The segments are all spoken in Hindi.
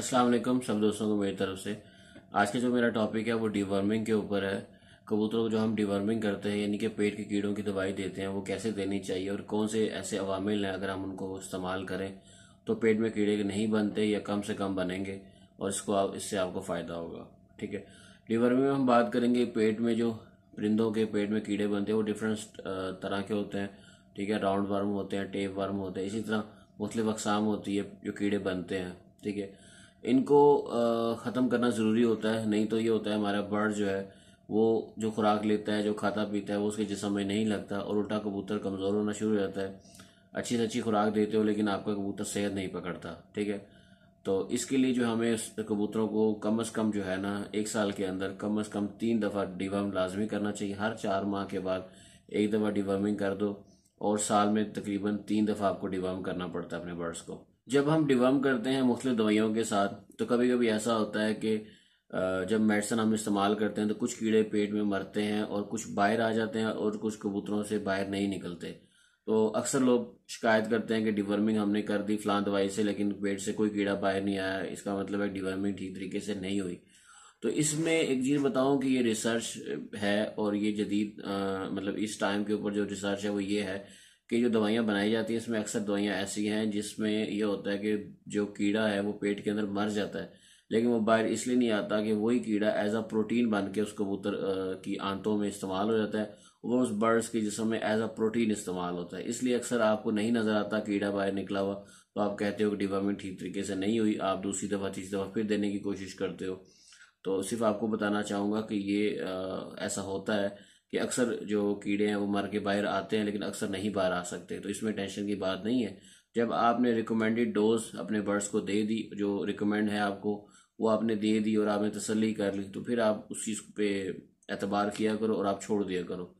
अस्सलाम वालेकुम सब दोस्तों को मेरी तरफ से आज का जो मेरा टॉपिक है वो डिवर्मिंग के ऊपर है कबूतरों को जो हम डिवर्मिंग करते हैं यानी कि पेट के कीड़ों की दवाई देते हैं वो कैसे देनी चाहिए और कौन से ऐसे अवामिल हैं अगर हम उनको इस्तेमाल करें तो पेट में कीड़े नहीं बनते या कम से कम बनेंगे और इसको आप इससे आपको फ़ायदा होगा ठीक है डिवर्मिंग में हम बात करेंगे पेट में जो परिंदों के पेट में कीड़े बनते हैं वो डिफरेंट तरह के होते हैं ठीक है राउंड वर्म होते हैं टेप वर्म होते हैं इसी तरह मुख्तलिफ अकसाम होती है जो कीड़े बनते हैं ठीक है इनको ख़त्म करना ज़रूरी होता है नहीं तो ये होता है हमारा बर्ड जो है वो जो खुराक लेता है जो खाता पीता है वो उसके जिसम में नहीं लगता और उल्टा कबूतर कमज़ोर होना शुरू हो जाता है अच्छी से अच्छी खुराक देते हो लेकिन आपका कबूतर सेहत नहीं पकड़ता ठीक है तो इसके लिए जो हमें कबूतरों को कम अज़ कम जो है ना एक साल के अंदर कम अज़ कम तीन दफ़ा डिवर्म लाजमी करना चाहिए हर चार माह के बाद एक दफ़ा डिवर्मिंग कर दो और साल में तकरीबन तीन दफ़ा आपको डिवर्म करना पड़ता है अपने बर्ड्स को जब हम डिवर्म करते हैं मुख्तु दवाइयों के साथ तो कभी कभी ऐसा होता है कि जब मेडिसन हम इस्तेमाल करते हैं तो कुछ कीड़े पेट में मरते हैं और कुछ बाहर आ जाते हैं और कुछ कबूतरों से बाहर नहीं निकलते तो अक्सर लोग शिकायत करते हैं कि डिवर्मिंग हमने कर दी फलां दवाई से लेकिन पेट से कोई कीड़ा बाहर नहीं आया इसका मतलब है डिवर्मिंग ठीक तरीके से नहीं हुई तो इसमें एक चीज़ बताऊं कि ये रिसर्च है और ये जदीद मतलब इस टाइम के ऊपर जो रिसर्च है वो ये है कि जो दवाइयाँ बनाई जाती हैं इसमें अक्सर दवाइयाँ ऐसी हैं जिसमें ये होता है कि जो कीड़ा है वो पेट के अंदर मर जाता है लेकिन वो बाहर इसलिए नहीं आता कि वही कीड़ा एज अ प्रोटीन बन के उस कबूतर की आंतों में इस्तेमाल हो जाता है वो उस बर्ड्स के जिसम में एज अ प्रोटीन इस्तेमाल होता है इसलिए अक्सर आपको नहीं नज़र आता कीड़ा बाहर निकला हुआ तो आप कहते हो कि डिवामेंट ठीक तरीके से नहीं हुई आप दूसरी दफ़ा तीसरी दफ़ा फिर देने की कोशिश करते हो तो सिर्फ आपको बताना चाहूँगा कि ये आ, ऐसा होता है कि अक्सर जो कीड़े हैं वो मर के बाहर आते हैं लेकिन अक्सर नहीं बाहर आ सकते तो इसमें टेंशन की बात नहीं है जब आपने रिकमेंडेड डोज अपने बर्ड्स को दे दी जो रिकमेंड है आपको वो आपने दे दी और आपने तसली कर ली तो फिर आप उस चीज़ पे एतबार किया करो और आप छोड़ दिया करो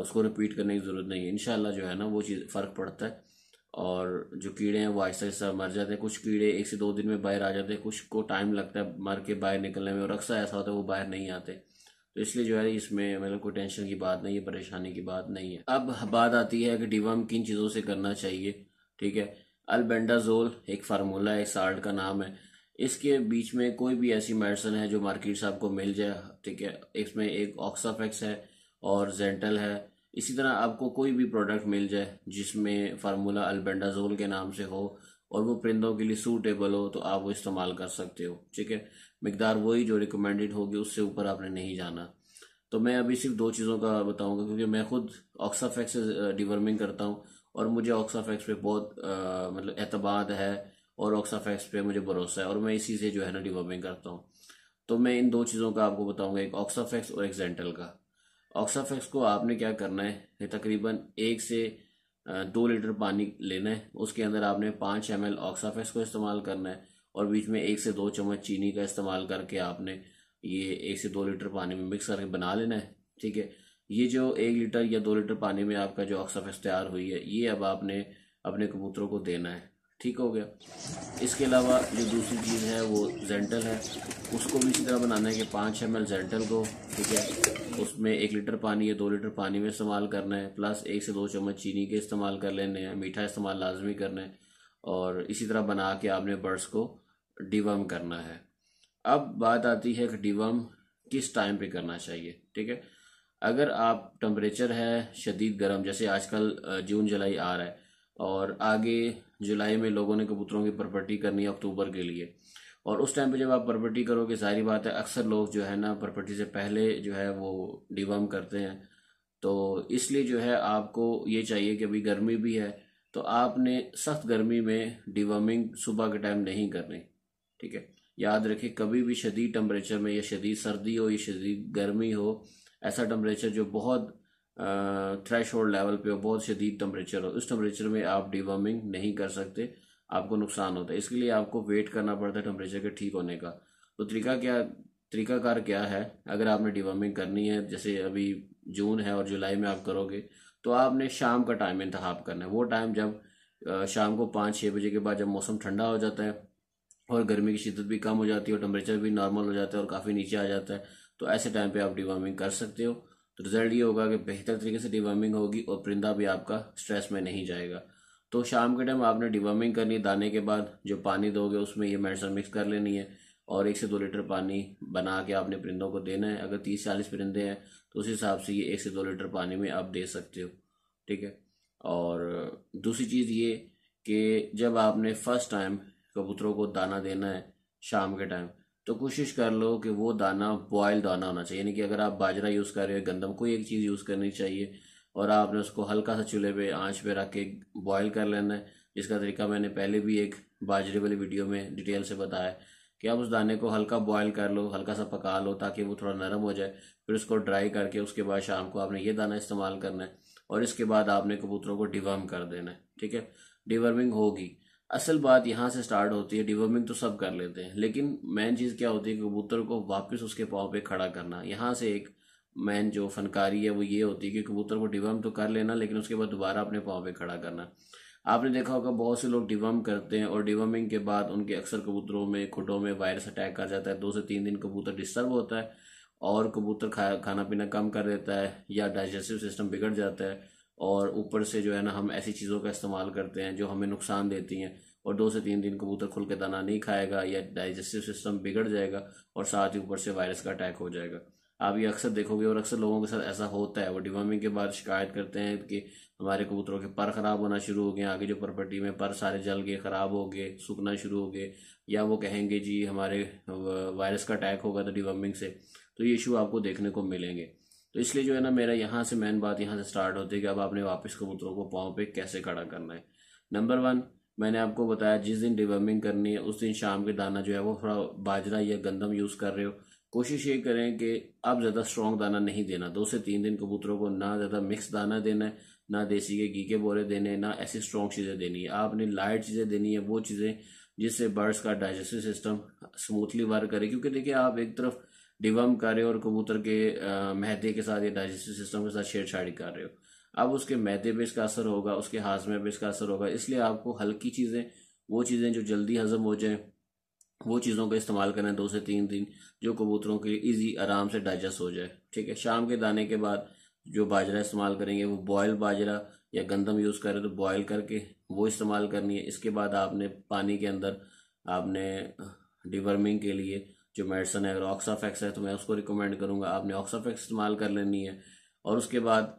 उसको रिपीट करने की ज़रूरत नहीं है इन जो है ना वो चीज़ फ़र्क पड़ता है और जो कीड़े हैं वो ऐसे ऐसे मर जाते हैं कुछ कीड़े एक से दो दिन में बाहर आ जाते हैं कुछ को टाइम लगता है मर के बाहर निकलने में और अक्सर ऐसा होता है वो बाहर नहीं आते तो इसलिए जो है इसमें मतलब कोई टेंशन की बात नहीं है परेशानी की बात नहीं है अब बात आती है कि डिवम किन चीज़ों से करना चाहिए ठीक है अलबेंडाजोल एक फार्मूला है साल्ट का नाम है इसके बीच में कोई भी ऐसी मेडिसन है जो मार्केट से आपको मिल जाए ठीक है इसमें एक ऑक्साफेक्स है और जेंटल है इसी तरह आपको कोई भी प्रोडक्ट मिल जाए जिसमें फार्मूला अल्बेंडाजोल के नाम से हो और वो परिंदों के लिए सूटेबल हो तो आप वो इस्तेमाल कर सकते हो ठीक है मकदार वही जो रिकमेंडेड होगी उससे ऊपर आपने नहीं जाना तो मैं अभी सिर्फ दो चीज़ों का बताऊंगा क्योंकि मैं खुद ऑक्साफेक्स से डिवर्मिंग करता हूँ और मुझे ऑक्साफेक्स पे बहुत आ, मतलब एतबाद है और ऑक्साफेक्स पे मुझे भरोसा है और मैं इसी से जो है ना डिवर्मिंग करता हूँ तो मैं इन दो चीज़ों का आपको बताऊंगा एक ऑक्साफेक्स और एक जेंटल का ऑक्साफेक्स को आपने क्या करना है तकरीबन एक से दो लीटर पानी लेना है उसके अंदर आपने पाँच एम एल ऑक्साफेक्स को इस्तेमाल करना है और बीच में एक से दो चम्मच चीनी का इस्तेमाल करके आपने ये एक से दो लीटर पानी में मिक्स करके बना लेना है ठीक है ये जो एक लीटर या दो लीटर पानी में आपका जो ऑक्साफेक्स तैयार हुई है ये अब आपने अपने कबूतरों को देना है ठीक हो गया इसके अलावा जो दूसरी चीज़ है वो जेंटल है उसको भी इसी तरह बनाना है कि पाँच एम एल जेंटल को ठीक है उसमें एक लीटर पानी या दो लीटर पानी में इस्तेमाल करना है प्लस एक से दो चम्मच चीनी के इस्तेमाल कर लेने हैं मीठा इस्तेमाल लाजमी करना है और इसी तरह बना के आपने बर्ड्स को डिवम करना है अब बात आती है कि डिवम किस टाइम पे करना चाहिए ठीक है अगर आप टम्परेचर है शदीद गर्म जैसे आजकल जून जुलाई आ रहा है और आगे जुलाई में लोगों ने कबूतरों की प्रॉपर्टी करनी है अक्टूबर के लिए और उस टाइम पे जब आप प्रॉपर्टी करोगे सारी बात है अक्सर लोग जो है ना प्रॉपर्टी से पहले जो है वो डिवर्म करते हैं तो इसलिए जो है आपको ये चाहिए कि अभी गर्मी भी है तो आपने सख्त गर्मी में डिवर्मिंग सुबह के टाइम नहीं करनी ठीक है याद रखें कभी भी शदीद टम्परेचर में या शदीद सर्दी हो या शदीद गर्मी हो ऐसा टम्परेचर जो बहुत थ्रेश होल्ड लेवल पे हो बहुत शदीद टम्परेचर हो उस टम्परेचर में आप डिवर्मिंग नहीं कर सकते आपको नुकसान होता है इसके लिए आपको वेट करना पड़ता है टेम्परेचर के ठीक होने का तो तरीका क्या तरीकाकार क्या है अगर आपने डिवॉर्मिंग करनी है जैसे अभी जून है और जुलाई में आप करोगे तो आपने शाम का टाइम इंतखब करना है वो टाइम जब शाम को पाँच छः बजे के बाद जब मौसम ठंडा हो जाता है और गर्मी की शिद्दत भी कम हो जाती है और टेम्परेचर भी नॉर्मल हो जाता है और काफ़ी नीचे आ जाता है तो ऐसे टाइम पे आप डिवॉर्मिंग कर सकते हो तो रिजल्ट ये होगा कि बेहतर तरीके से डिवार्मिंग होगी और परिंदा भी आपका स्ट्रेस में नहीं जाएगा तो शाम के टाइम आपने डिवर्मिंग करनी दाने के बाद जो पानी दोगे उसमें ये मेडिसन मिक्स कर लेनी है और एक से दो लीटर पानी बना के आपने परिंदों को देना है अगर तीस चालीस परिंदे हैं तो उस हिसाब से ये एक से दो लीटर पानी में आप दे सकते हो ठीक है और दूसरी चीज़ ये कि जब आपने फर्स्ट टाइम कबूतरों को दाना देना है शाम के टाइम तो कोशिश कर लो कि वो दाना बॉयल दाना होना चाहिए यानी कि अगर आप बाजरा यूज़ कर रहे हो गंदम कोई एक चीज़ यूज़ करनी चाहिए और आपने उसको हल्का सा चूल्हे पे आंच पे रख के बॉयल कर लेना है जिसका तरीका मैंने पहले भी एक बाजरे वाली वीडियो में डिटेल से बताया कि आप उस दाने को हल्का बॉयल कर लो हल्का सा पका लो ताकि वो थोड़ा नरम हो जाए फिर उसको ड्राई करके उसके बाद शाम को आपने ये दाना इस्तेमाल करना है और इसके बाद आपने कबूतरों को डिवर्म कर देना है ठीक है डिवर्मिंग होगी असल बात यहाँ से स्टार्ट होती है डिवर्मिंग तो सब कर लेते हैं लेकिन मेन चीज़ क्या होती है कबूतर को वापस उसके पाँव पे खड़ा करना यहाँ से एक मैन जो फनकारी है वो ये होती है कि कबूतर को डिवम तो कर लेना लेकिन उसके बाद दोबारा अपने पाँव पे खड़ा करना आपने देखा होगा बहुत से लोग डिवम करते हैं और डिवमिंग के बाद उनके अक्सर कबूतरों में खुटों में वायरस अटैक कर जाता है दो से तीन दिन कबूतर डिस्टर्ब होता है और कबूतर खा खाना पीना कम कर देता है या डाइजेस्टिव सिस्टम बिगड़ जाता है और ऊपर से जो है ना हम ऐसी चीज़ों का इस्तेमाल करते हैं जो हमें नुकसान देती हैं और दो से तीन दिन कबूतर खुल के दाना नहीं खाएगा या डाइजेस्टिव सिस्टम बिगड़ जाएगा और साथ ही ऊपर से वायरस का अटैक हो जाएगा आप ये अक्सर देखोगे और अक्सर लोगों के साथ ऐसा होता है वो डिवॉर्मिंग के बाद शिकायत करते हैं कि हमारे कबूतरों के पर ख़राब होना शुरू हो गए आगे जो प्रॉपर्टी में पर सारे जल गए ख़राब हो गए सूखना शुरू हो गए या वो कहेंगे जी हमारे वायरस का अटैक होगा तो डिवर्मिंग से तो ये इशू आपको देखने को मिलेंगे तो इसलिए जो है ना मेरा यहाँ से मेन बात यहाँ से स्टार्ट होती है कि अब आपने वापस कबूतरों को पाँव पे कैसे खड़ा करना है नंबर वन मैंने आपको बताया जिस दिन डिवर्मिंग करनी है उस दिन शाम के दाना जो है वो थोड़ा बाजरा या गंदम यूज़ कर रहे हो कोशिश ये करें कि अब ज़्यादा स्ट्रॉन्ग दाना नहीं देना दो से तीन दिन कबूतरों को ना ज़्यादा मिक्स दाना देना है ना देसी के घी के बोरे देने ना ऐसी स्ट्रॉन्ग चीज़ें देनी है आपने लाइट चीज़ें देनी है वो चीज़ें जिससे बर्ड्स का डाइजेस्टिव सिस्टम स्मूथली वर्क करे क्योंकि देखिए आप एक तरफ डिवम कर रहे हो और कबूतर के महदे के साथ या डाइजेस्टिव सिस्टम के साथ छेड़छाड़ी कर रहे हो अब उसके मैदे पे इसका असर होगा उसके हाजमे पे इसका असर होगा इसलिए आपको हल्की चीज़ें वो चीज़ें जो जल्दी हजम हो जाए वो चीज़ों का इस्तेमाल करें दो से तीन दिन जो कबूतरों के लिए ईजी आराम से डाइजेस्ट हो जाए ठीक है शाम के दाने के बाद जो बाजरा इस्तेमाल करेंगे वो बॉयल बाजरा या गंदम यूज़ करें तो बॉयल करके वो इस्तेमाल करनी है इसके बाद आपने पानी के अंदर आपने डिवर्मिंग के लिए जो मेडिसन है अगर ऑक्साफेक्स है तो मैं उसको रिकमेंड करूँगा आपने ऑक्साफेक्स इस्तेमाल कर लेनी है और उसके बाद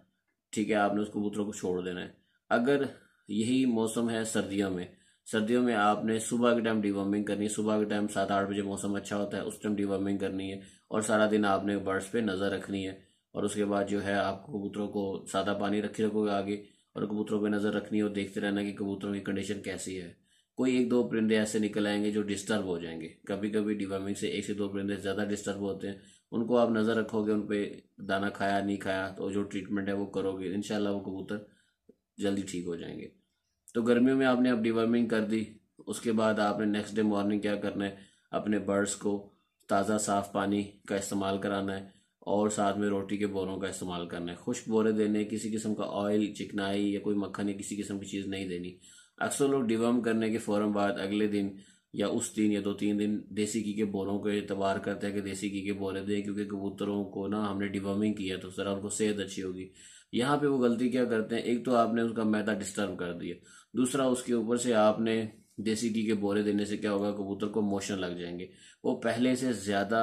ठीक है आपने उस कबूतरों को छोड़ देना है अगर यही मौसम है सर्दियों में सर्दियों में आपने सुबह के टाइम डिवॉर्मिंग करनी है सुबह के टाइम सात आठ बजे मौसम अच्छा होता है उस टाइम डिवॉर्मिंग करनी है और सारा दिन आपने बर्ड्स पे नज़र रखनी है और उसके बाद जो है आप कबूतरों को सादा पानी रखे रखोगे आगे और कबूतरों पे नज़र रखनी है और देखते रहना कि कबूतरों की कंडीशन कैसी है कोई एक दो परिंदे ऐसे निकल आएंगे जो डिस्टर्ब हो जाएंगे कभी कभी डिवॉर्मिंग से एक से दो परिंदे ज़्यादा डिस्टर्ब होते हैं उनको आप नज़र रखोगे उन पर दाना खाया नहीं खाया तो जो ट्रीटमेंट है वो करोगे इन वो कबूतर जल्दी ठीक हो जाएंगे तो गर्मियों में आपने अब डिवर्मिंग कर दी उसके बाद आपने नेक्स्ट डे मॉर्निंग क्या करना है अपने बर्ड्स को ताज़ा साफ़ पानी का इस्तेमाल कराना है और साथ में रोटी के बोरों का इस्तेमाल करना है खुश्क बोरे देने किसी किस्म का ऑयल चिकनाई या कोई मक्खन या किसी किस्म की चीज़ नहीं देनी अक्सर लोग डिवर्म करने के फ़ौर बाद अगले दिन या उस दिन या दो तीन दिन देसी घी के बोरों को एतबार करते हैं कि देसी घी के बोरे दें क्योंकि कबूतरों को ना हमने डिवर्मिंग किया तो ज़रा उनको सेहत अच्छी होगी यहाँ पे वो गलती क्या करते हैं एक तो आपने उसका मैदा डिस्टर्ब कर दिया दूसरा उसके ऊपर से आपने देसी घी के बोरे देने से क्या होगा कबूतर को मोशन लग जाएंगे वो पहले से ज़्यादा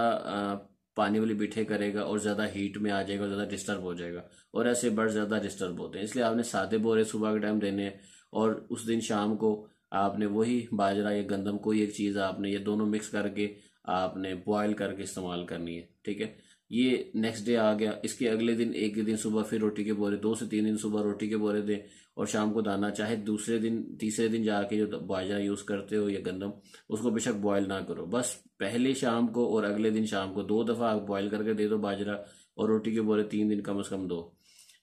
पानी वाली बिठे करेगा और ज़्यादा हीट में आ जाएगा और ज़्यादा डिस्टर्ब हो जाएगा और ऐसे बर्ड ज़्यादा डिस्टर्ब होते हैं इसलिए आपने सादे बोरे सुबह के टाइम देने हैं और उस दिन शाम को आपने वही बाजरा या गंदम कोई एक चीज़ आपने ये दोनों मिक्स करके आपने बॉयल करके इस्तेमाल करनी है ठीक है ये नेक्स्ट डे आ गया इसके अगले दिन एक दिन सुबह फिर रोटी के बोरे दो से तीन दिन सुबह रोटी के बोरे दें और शाम को दाना चाहे दूसरे दिन तीसरे दिन जाके जो बाजरा यूज़ करते हो या गंदम उसको बेशक बॉयल ना करो बस पहले शाम को और अगले दिन शाम को दो दफ़ा आप बॉयल करके दे दो बाजरा और रोटी के बोरे तीन दिन कम अज़ कम दो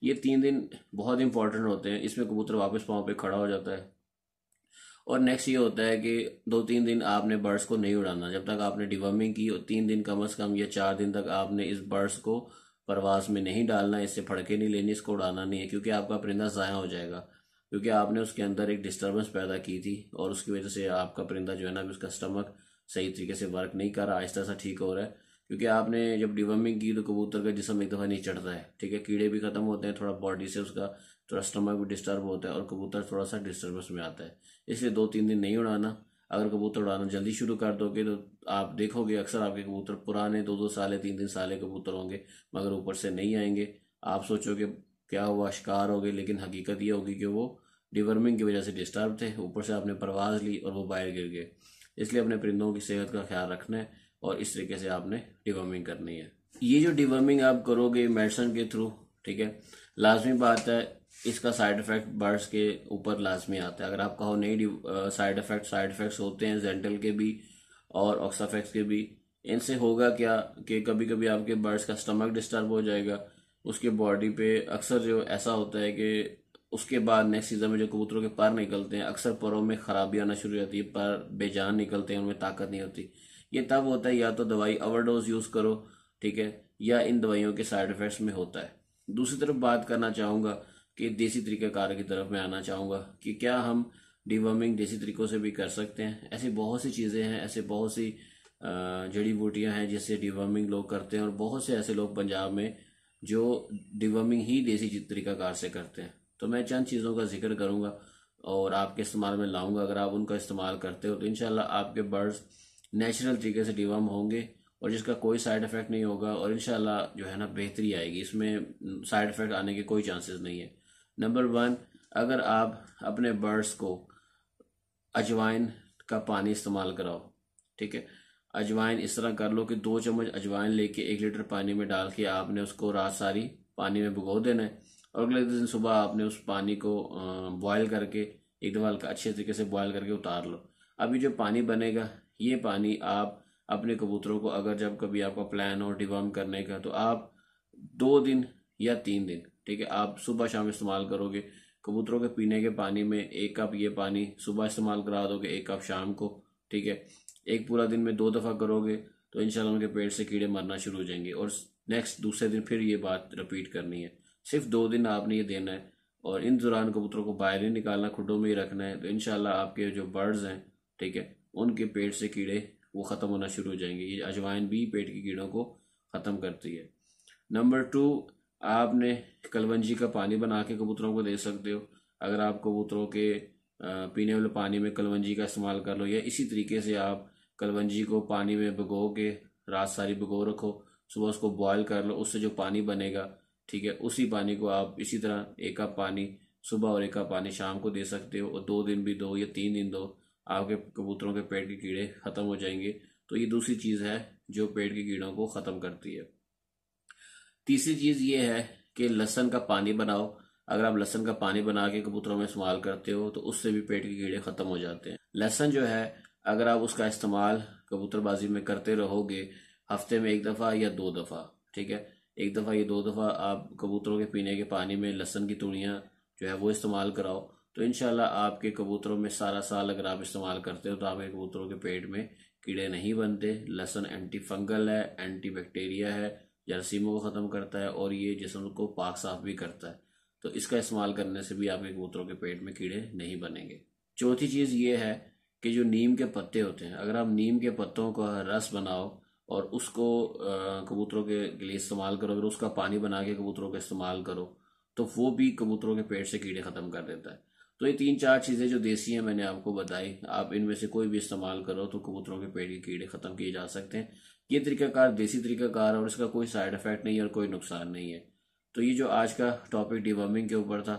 ये तीन दिन बहुत इंपॉर्टेंट होते हैं इसमें कबूतर वापस पाँव पे खड़ा हो जाता है और नेक्स्ट ये होता है कि दो तीन दिन आपने बर्ड्स को नहीं उड़ाना जब तक आपने डिवर्मिंग की और तीन दिन कम अज़ कम या चार दिन तक आपने इस बर्ड्स को परवास में नहीं डालना इससे फड़के नहीं लेनी इसको उड़ाना नहीं है क्योंकि आपका परिंदा ज़ाया हो जाएगा क्योंकि आपने उसके अंदर एक डिस्टर्बेंस पैदा की थी और उसकी वजह से आपका परिंदा जो है ना अभी उसका स्टमक सही तरीके से वर्क नहीं कर रहा आहिस्ता सा ठीक हो रहा है क्योंकि आपने जब डिवर्मिंग की तो कबूतर का जिसम एक दफ़ा नहीं चढ़ता है ठीक है कीड़े भी ख़त्म होते हैं थोड़ा बॉडी से उसका थोड़ा तो स्टमक भी डिस्टर्ब होता है और कबूतर थोड़ा सा डिस्टर्बेंस में आता है इसलिए दो तीन दिन नहीं उड़ाना अगर कबूतर उड़ाना जल्दी शुरू कर दोगे तो आप देखोगे अक्सर आपके कबूतर पुराने दो दो साले तीन तीन साले कबूतर होंगे मगर ऊपर से नहीं आएंगे आप सोचोगे क्या हुआ शिकार हो गए लेकिन हकीकत यह होगी कि वो डिवर्मिंग की वजह से डिस्टर्ब थे ऊपर से आपने परवाज ली और वो बाहर गिर गए इसलिए अपने परिंदों की सेहत का ख्याल रखना है और इस तरीके से आपने डिवर्मिंग करनी है ये जो डिवर्मिंग आप करोगे मेडिसन के थ्रू ठीक है लाजमी बात है इसका साइड इफेक्ट बर्ड्स के ऊपर लाजमी आता है अगर आप कहो नहीं साइड इफेक्ट साइड इफेक्ट्स होते हैं जेंटल के भी और ऑक्साफेक्स के भी इनसे होगा क्या कि कभी कभी आपके बर्ड्स का स्टमक डिस्टर्ब हो जाएगा उसके बॉडी पे अक्सर जो ऐसा होता है कि उसके बाद नेक्स्ट सीज़न में जो कबूतरों के पर निकलते हैं अक्सर परों में खराबी आना शुरू हो जाती है पर बेजान निकलते हैं उनमें ताकत नहीं होती ये तब होता है या तो दवाई ओवरडोज यूज़ करो ठीक है या इन दवाइयों के साइड इफ़ेक्ट्स में होता है दूसरी तरफ बात करना चाहूँगा के देसी तरीके कार की तरफ मैं आना चाहूँगा कि क्या हम डिवर्मिंग देसी तरीकों से भी कर सकते हैं ऐसी बहुत सी चीज़ें हैं ऐसे बहुत सी जड़ी बूटियाँ हैं जिससे डिवर्मिंग लोग करते हैं और बहुत से ऐसे लोग पंजाब में जो डिवर्मिंग ही देसी तरीकाकार से करते हैं तो मैं चंद चीज़ों का जिक्र करूँगा और आपके इस्तेमाल में लाऊंगा अगर आप उनका इस्तेमाल करते हो तो इन आपके बर्ड्स नेचुरल तरीके से डिवर्म होंगे और जिसका कोई साइड इफ़ेक्ट नहीं होगा और इन जो है ना बेहतरी आएगी इसमें साइड इफ़ेक्ट आने के कोई चांसेस नहीं है नंबर वन अगर आप अपने बर्ड्स को अजवाइन का पानी इस्तेमाल कराओ ठीक है अजवाइन इस तरह कर लो कि दो चम्मच अजवाइन लेके एक लीटर पानी में डाल के आपने उसको रात सारी पानी में भुगो देना है और अगले दिन सुबह आपने उस पानी को बॉयल करके एक दफा हल्का अच्छे तरीके से बॉयल करके उतार लो अभी जो पानी बनेगा ये पानी आप अपने कबूतरों को अगर जब कभी आपका प्लान हो डिवॉर्म करने का तो आप दो दिन या तीन दिन ठीक है आप सुबह शाम इस्तेमाल करोगे कबूतरों के पीने के पानी में एक कप ये पानी सुबह इस्तेमाल करा दोगे एक कप शाम को ठीक है एक पूरा दिन में दो दफ़ा करोगे तो इन उनके पेट से कीड़े मरना शुरू हो जाएंगे और नेक्स्ट दूसरे दिन फिर ये बात रिपीट करनी है सिर्फ दो दिन आपने ये देना है और इन दौरान कबूतरों को बाहर ही निकालना खुडों में ही रखना है तो इन आपके जो बर्ड्स हैं ठीक है उनके पेट से कीड़े वो ख़त्म होना शुरू हो जाएंगे ये अजवाइन भी पेट के कीड़ों को ख़त्म करती है नंबर टू आपने कलवंजी का पानी बना के कबूतरों को दे सकते हो अगर आप कबूतरों के पीने वाले पानी में कलवंजी का इस्तेमाल कर लो या इसी तरीके से आप कलवंजी को पानी में भिगो के रात सारी भिगो रखो सुबह उसको बॉयल कर लो उससे जो पानी बनेगा ठीक है उसी पानी को आप इसी तरह एक कप पानी सुबह और एक कप पानी शाम को दे सकते हो और दो दिन भी दो या तीन दिन दो आपके कबूतरों के पेट के कीड़े ख़त्म हो जाएंगे तो ये दूसरी चीज़ है जो पेट के कीड़ों को ख़त्म करती है तीसरी चीज ये है कि लहसन का पानी बनाओ अगर आप लहसन का पानी बना के कबूतरों में इस्तेमाल करते हो तो उससे भी पेट के कीड़े खत्म हो जाते हैं लहसन जो है अगर आप उसका इस्तेमाल कबूतरबाजी में करते रहोगे हफ्ते में एक दफ़ा या दो दफ़ा ठीक है एक दफ़ा या दो दफ़ा आप कबूतरों के पीने के पानी में लहसन की तुड़ियाँ जो है वो इस्तेमाल कराओ तो इन आपके कबूतरों में सारा साल अगर आप इस्तेमाल करते हो तो आपके कबूतरों के पेट में कीड़े नहीं बनते लहसन एंटी फंगल है एंटी बैक्टीरिया है जरासीमों को ख़त्म करता है और ये जिसम को पाक साफ भी करता है तो इसका इस्तेमाल करने से भी आपके कबूतरों के पेट में कीड़े नहीं बनेंगे चौथी चीज़ ये है कि जो नीम के पत्ते होते हैं अगर आप नीम के पत्तों का रस बनाओ और उसको कबूतरों के लिए इस्तेमाल करो अगर उसका पानी बना के कबूतरों का इस्तेमाल करो तो वो भी कबूतरों के पेट से कीड़े ख़त्म कर देता है तो ये तीन चार चीज़ें जो देसी हैं मैंने आपको बताई आप इनमें से कोई भी इस्तेमाल करो तो कबूतरों के पेड़ के कीड़े ख़त्म किए जा सकते हैं ये तरीकाकार देसी तरीकाकार और इसका कोई साइड इफ़ेक्ट नहीं है और कोई नुकसान नहीं है तो ये जो आज का टॉपिक डिवर्मिंग के ऊपर था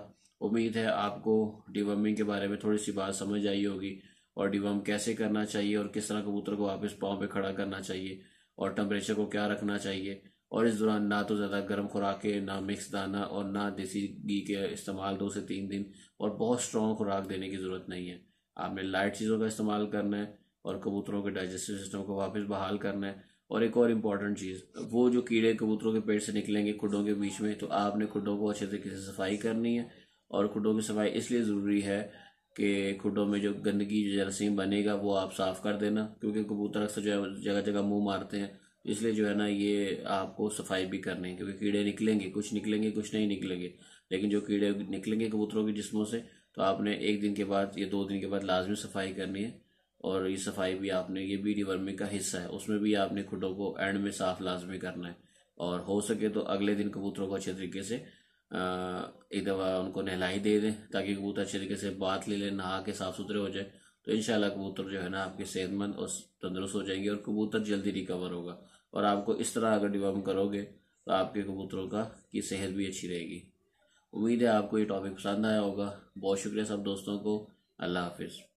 उम्मीद है आपको डिवर्मिंग के बारे में थोड़ी सी बात समझ आई होगी और डिवर्म कैसे करना चाहिए और किस तरह कबूतर को वापस पाँव पे खड़ा करना चाहिए और टेम्परेचर को क्या रखना चाहिए और इस दौरान ना तो ज़्यादा गर्म खुराकें ना मिक्स दाना और ना देसी घी के इस्तेमाल दो से तीन दिन और बहुत स्ट्रॉन्ग खुराक देने की ज़रूरत नहीं है आपने लाइट चीज़ों का इस्तेमाल करना है और कबूतरों के डाइजेस्टिव सिस्टम को वापस बहाल करना है और एक और इम्पॉर्टेंट चीज़ वो जो कीड़े कबूतरों के पेट से निकलेंगे खुडों के बीच में तो आपने खुडों को अच्छे तरीके से सफाई करनी है और खुडों की सफाई इसलिए ज़रूरी है कि खुडों में जो गंदगी जो जरासीम बनेगा वो आप साफ़ कर देना क्योंकि कबूतर अक्सर जो है जगह जगह मुंह मारते हैं इसलिए जो है ना ये आपको सफाई भी करनी है क्योंकि कीड़े निकलेंगे कुछ निकलेंगे कुछ नहीं निकलेंगे लेकिन जो कीड़े निकलेंगे कबूतरों के जिसमों से तो आपने एक दिन के बाद या दो दिन के बाद लाजमी सफाई करनी है और ये सफाई भी आपने ये भी डिवर्मिंग का हिस्सा है उसमें भी आपने खुटों को एंड में साफ लाजमी करना है और हो सके तो अगले दिन कबूतरों को अच्छे तरीके से एक दफ़ा उनको नहलाई दे दें ताकि कबूतर अच्छे तरीके से बात ले लें नहा के साफ़ सुथरे हो जाए तो इन कबूतर जो है ना आपके सेहतमंद और तंदरुस्त हो जाएंगे और कबूतर जल्दी रिकवर होगा और आपको इस तरह अगर डिवॉर्म करोगे तो आपके कबूतरों का की सेहत भी अच्छी रहेगी उम्मीद है आपको ये टॉपिक पसंद आया होगा बहुत शुक्रिया सब दोस्तों को अल्लाह हाफिज़